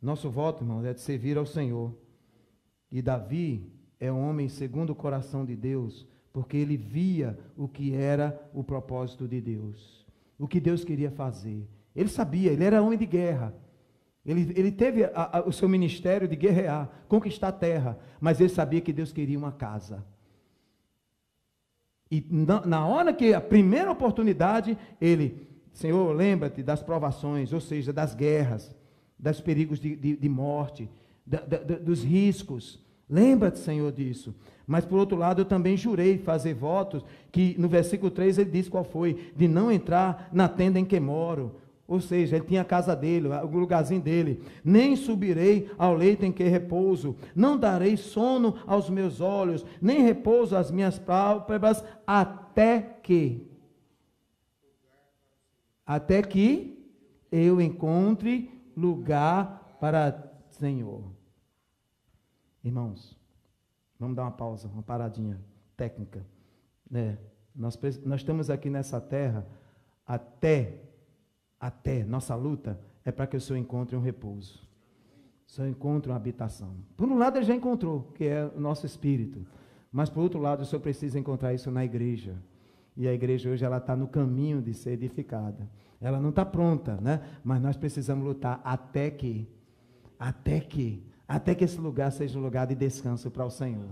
Nosso voto, irmão, é de servir ao Senhor. E Davi é um homem segundo o coração de Deus, porque ele via o que era o propósito de Deus, o que Deus queria fazer. Ele sabia, ele era homem de guerra. Ele, ele teve a, a, o seu ministério de guerrear, conquistar a terra, mas ele sabia que Deus queria uma casa. E na, na hora que a primeira oportunidade, ele, Senhor, lembra-te das provações, ou seja, das guerras dos perigos de, de, de morte, da, da, dos riscos. Lembra-te, Senhor, disso. Mas, por outro lado, eu também jurei fazer votos, que no versículo 3 ele diz qual foi: de não entrar na tenda em que moro. Ou seja, ele tinha a casa dele, o lugarzinho dele. Nem subirei ao leito em que repouso, não darei sono aos meus olhos, nem repouso às minhas pálpebras, até que. Até que eu encontre lugar para Senhor. Irmãos, vamos dar uma pausa, uma paradinha técnica. É, nós, nós estamos aqui nessa terra até, até, nossa luta é para que o Senhor encontre um repouso. O Senhor encontre uma habitação. Por um lado, ele já encontrou, que é o nosso espírito. Mas, por outro lado, o Senhor precisa encontrar isso na igreja. E a igreja hoje ela está no caminho de ser edificada. Ela não está pronta, né? Mas nós precisamos lutar até que, até que, até que esse lugar seja um lugar de descanso para o Senhor.